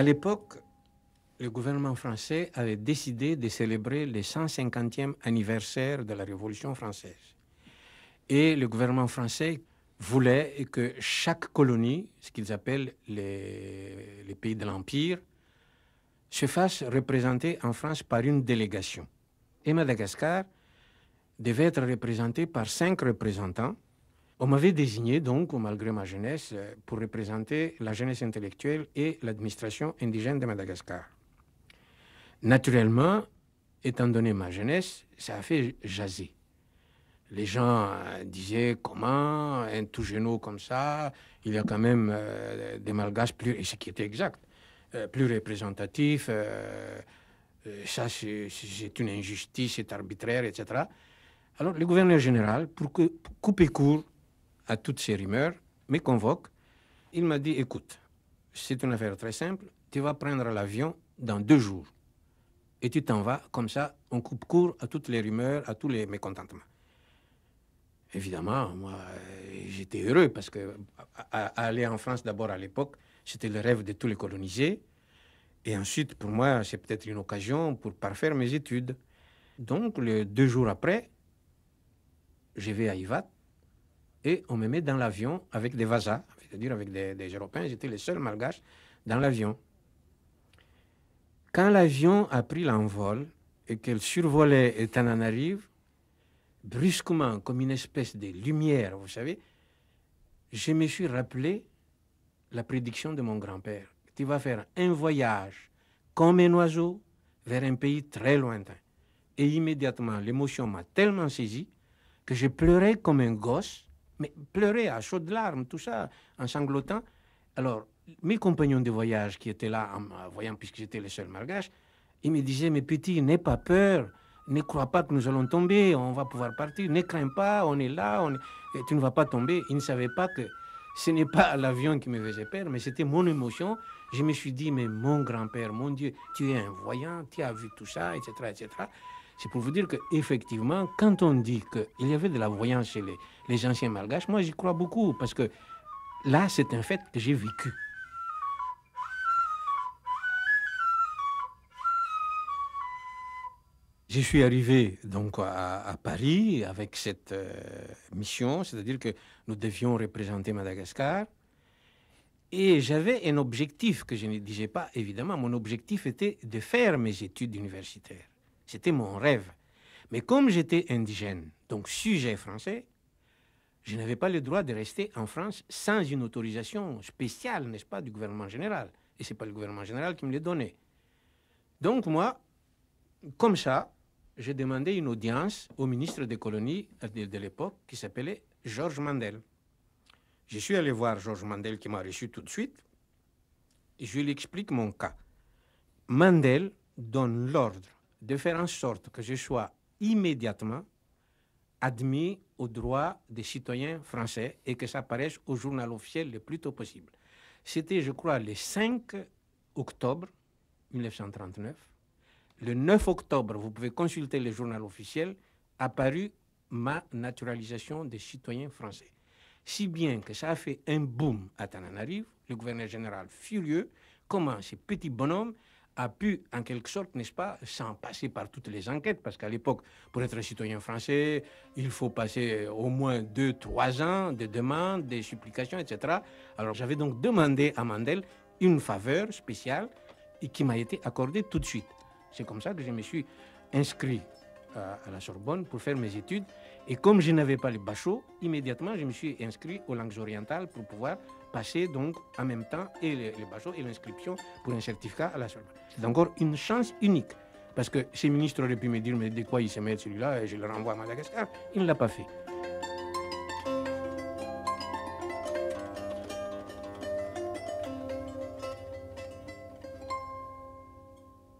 À l'époque, le gouvernement français avait décidé de célébrer le 150e anniversaire de la Révolution française. Et le gouvernement français voulait que chaque colonie, ce qu'ils appellent les, pays de l'Empire, se fasse représenter en France par une délégation. Et Madagascar devait être représenté par cinq représentants on m'avait désigné donc, malgré ma jeunesse, euh, pour représenter la jeunesse intellectuelle et l'administration indigène de Madagascar. Naturellement, étant donné ma jeunesse, ça a fait jaser. Les gens euh, disaient comment un tout genou comme ça, il y a quand même euh, des malgaches plus, et ce qui était exact, plus représentatifs, ça c'est une injustice, c'est arbitraire, etc. Alors le gouverneur général, pour couper court à toutes ces rumeurs, me convoque. Il m'a dit, écoute, c'est une affaire très simple, tu vas prendre l'avion dans deux jours. Et tu t'en vas, comme ça, on coupe court à toutes les rumeurs, à tous les mécontentements. Évidemment, moi, euh, j'étais heureux parce que aller en France d'abord à l'époque, c'était le rêve de tous les colonisés. Et ensuite, pour moi, c'est peut-être une occasion pour parfaire mes études. Donc, le, deux jours après, je vais à Ivat on me met dans l'avion avec des vasas, c'est-à-dire avec des, Européens. J'étais le seul malgache dans l'avion. Quand l'avion a pris l'envol et qu'elle survolait et arrive brusquement, comme une espèce de lumière, vous savez, je me suis rappelé la prédiction de mon grand-père. Tu vas faire un voyage comme un oiseau vers un pays très lointain. Et immédiatement, l'émotion m'a tellement saisi que je pleurais comme un gosse mais pleurer à chaudes larmes, tout ça, en sanglotant. Alors, mes compagnons de voyage qui étaient là, en voyant, puisque j'étais le seul margache, ils me disaient, mais petit, n'aie pas peur, ne crois pas que nous allons tomber, on va pouvoir partir, ne crains pas, on est là, tu ne vas pas tomber. Ils ne savaient pas que ce n'est pas l'avion qui me faisait peur, mais c'était mon émotion. Je me suis dit, mais mon grand-père, mon Dieu, tu es un voyant, tu as vu tout ça, etc., etc. C'est pour vous dire qu'effectivement, quand on dit qu'il y avait de la voyance chez les, anciens malgaches, moi j'y crois beaucoup parce que là, c'est un fait que j'ai vécu. Je suis arrivé donc à, Paris avec cette euh, mission, c'est-à-dire que nous devions représenter Madagascar. Et j'avais un objectif que je ne disais pas, évidemment. Mon objectif était de faire mes études universitaires. C'était mon rêve. Mais comme j'étais indigène, donc sujet français, je n'avais pas le droit de rester en France sans une autorisation spéciale, n'est-ce pas, du gouvernement général. Et ce n'est pas le gouvernement général qui me l'a donné. Donc moi, comme ça, j'ai demandé une audience au ministre des colonies de, l'époque qui s'appelait Georges Mandel. Je suis allé voir Georges Mandel qui m'a reçu tout de suite. je lui explique mon cas. Mandel donne l'ordre de faire en sorte que je sois immédiatement admis aux droits des citoyens français et que ça apparaisse au journal officiel le plus tôt possible. C'était, je crois, le 5 octobre 1939. Le 9 octobre, vous pouvez consulter le journal officiel, apparut ma naturalisation des citoyens français. Si bien que ça a fait un boom à Tananarive, le gouverneur général furieux, comment ces petits bonhommes a pu, en quelque sorte, n'est-ce pas, sans passer par toutes les enquêtes, parce qu'à l'époque, pour être citoyen français, il faut passer euh, au moins deux, trois ans de demandes, des supplications, etc. Alors j'avais donc demandé à Mandel une faveur spéciale et qui m'a été accordée tout de suite. C'est comme ça que je me suis inscrit à, euh, à la Sorbonne pour faire mes études. Et comme je n'avais pas les bachots, immédiatement, je me suis inscrit aux langues orientales pour pouvoir passer donc en même temps et le, et l'inscription pour un certificat à la seule. C'est encore une chance unique. Parce que ces ministres auraient pu me dire, mais de quoi il se met celui-là, et je le renvoie à Madagascar. Il ne l'a pas fait.